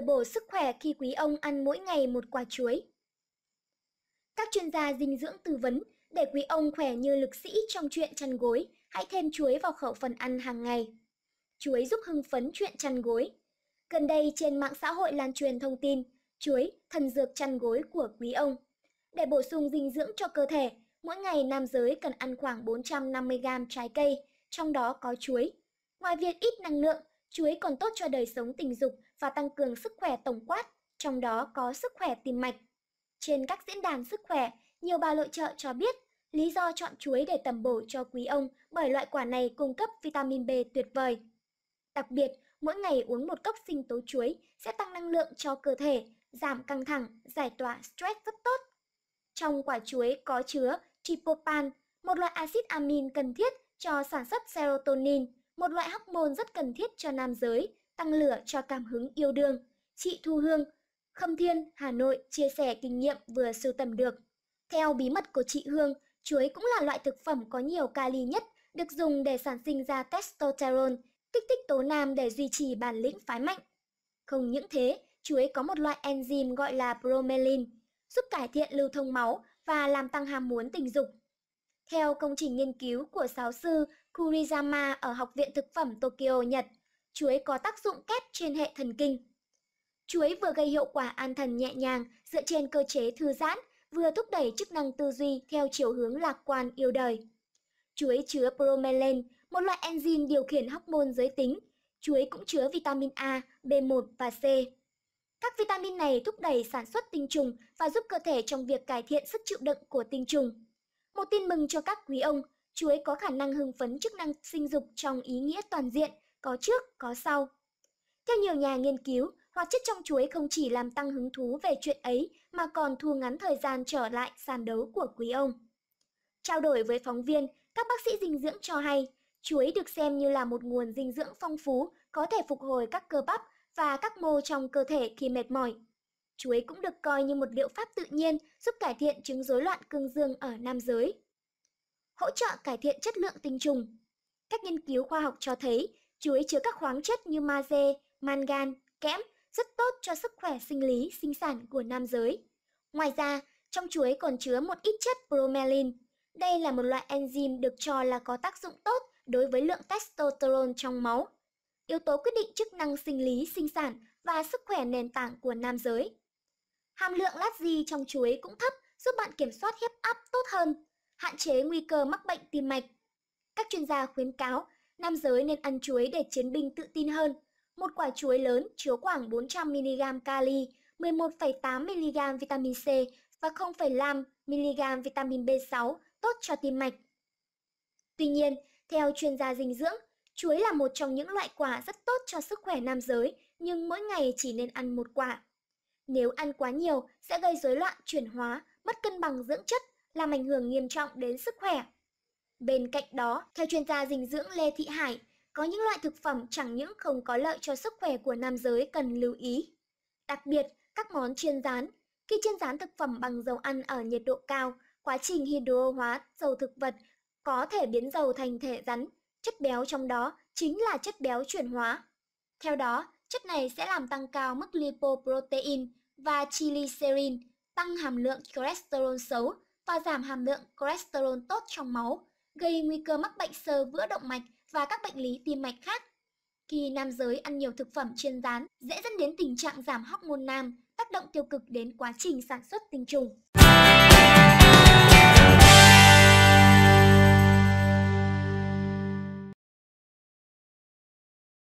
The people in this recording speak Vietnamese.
bồi bổ sức khỏe khi quý ông ăn mỗi ngày một quả chuối. Các chuyên gia dinh dưỡng tư vấn để quý ông khỏe như lực sĩ trong chuyện chăn gối, hãy thêm chuối vào khẩu phần ăn hàng ngày. Chuối giúp hưng phấn chuyện chăn gối. Gần đây trên mạng xã hội lan truyền thông tin chuối, thần dược chăn gối của quý ông. Để bổ sung dinh dưỡng cho cơ thể, mỗi ngày nam giới cần ăn khoảng 450 g trái cây, trong đó có chuối. Ngoài việc ít năng lượng, chuối còn tốt cho đời sống tình dục và tăng cường sức khỏe tổng quát, trong đó có sức khỏe tim mạch. Trên các diễn đàn sức khỏe, nhiều bà nội trợ cho biết lý do chọn chuối để tầm bổ cho quý ông bởi loại quả này cung cấp vitamin B tuyệt vời. Đặc biệt, mỗi ngày uống một cốc sinh tố chuối sẽ tăng năng lượng cho cơ thể, giảm căng thẳng, giải tỏa stress rất tốt. Trong quả chuối có chứa tryptophan, một loại axit amin cần thiết cho sản xuất serotonin, một loại hormone rất cần thiết cho nam giới tăng lửa cho cảm hứng yêu đương. Chị Thu Hương, Khâm Thiên, Hà Nội chia sẻ kinh nghiệm vừa sưu tầm được. Theo bí mật của chị Hương, chuối cũng là loại thực phẩm có nhiều kali nhất, được dùng để sản sinh ra testosterone, kích thích tố nam để duy trì bản lĩnh phái mạnh. Không những thế, chuối có một loại enzyme gọi là bromelin, giúp cải thiện lưu thông máu và làm tăng ham muốn tình dục. Theo công trình nghiên cứu của giáo sư kurizama ở Học viện Thực phẩm Tokyo, Nhật, chuối có tác dụng kép trên hệ thần kinh. Chuối vừa gây hiệu quả an thần nhẹ nhàng dựa trên cơ chế thư giãn, vừa thúc đẩy chức năng tư duy theo chiều hướng lạc quan yêu đời. Chuối chứa bromelain, một loại enzyme điều khiển hormone giới tính. Chuối cũng chứa vitamin A, B1 và C. Các vitamin này thúc đẩy sản xuất tinh trùng và giúp cơ thể trong việc cải thiện sức chịu đựng của tinh trùng. Một tin mừng cho các quý ông, chuối có khả năng hưng phấn chức năng sinh dục trong ý nghĩa toàn diện – có trước, có sau. Theo nhiều nhà nghiên cứu, hoạt chất trong chuối không chỉ làm tăng hứng thú về chuyện ấy mà còn thu ngắn thời gian trở lại sàn đấu của quý ông. Trao đổi với phóng viên, các bác sĩ dinh dưỡng cho hay, chuối được xem như là một nguồn dinh dưỡng phong phú, có thể phục hồi các cơ bắp và các mô trong cơ thể khi mệt mỏi. Chuối cũng được coi như một liệu pháp tự nhiên giúp cải thiện chứng rối loạn cương dương ở nam giới. Hỗ trợ cải thiện chất lượng tinh trùng. Các nghiên cứu khoa học cho thấy Chuối chứa các khoáng chất như magie, mangan, kẽm rất tốt cho sức khỏe sinh lý, sinh sản của nam giới. Ngoài ra, trong chuối còn chứa một ít chất bromelain. Đây là một loại enzyme được cho là có tác dụng tốt đối với lượng testosterone trong máu, yếu tố quyết định chức năng sinh lý, sinh sản và sức khỏe nền tảng của nam giới. Hàm lượng natri trong chuối cũng thấp, giúp bạn kiểm soát huyết áp tốt hơn, hạn chế nguy cơ mắc bệnh tim mạch. Các chuyên gia khuyến cáo Nam giới nên ăn chuối để chiến binh tự tin hơn. Một quả chuối lớn chứa khoảng 400mg kali, 11,8mg vitamin C và 0,5mg vitamin B6 tốt cho tim mạch. Tuy nhiên, theo chuyên gia dinh dưỡng, chuối là một trong những loại quả rất tốt cho sức khỏe nam giới, nhưng mỗi ngày chỉ nên ăn một quả. Nếu ăn quá nhiều sẽ gây rối loạn chuyển hóa, mất cân bằng dưỡng chất, làm ảnh hưởng nghiêm trọng đến sức khỏe. Bên cạnh đó, theo chuyên gia dinh dưỡng Lê Thị Hải, có những loại thực phẩm chẳng những không có lợi cho sức khỏe của nam giới cần lưu ý. Đặc biệt, các món chiên rán. Khi chiên rán thực phẩm bằng dầu ăn ở nhiệt độ cao, quá trình hydro hóa dầu thực vật có thể biến dầu thành thể rắn, chất béo trong đó chính là chất béo chuyển hóa. Theo đó, chất này sẽ làm tăng cao mức lipoprotein và triglycerin, tăng hàm lượng cholesterol xấu và giảm hàm lượng cholesterol tốt trong máu, gây nguy cơ mắc bệnh sơ vữa động mạch và các bệnh lý tim mạch khác. Khi nam giới ăn nhiều thực phẩm chiên rán, dễ dẫn đến tình trạng giảm hormone nam, tác động tiêu cực đến quá trình sản xuất tinh trùng.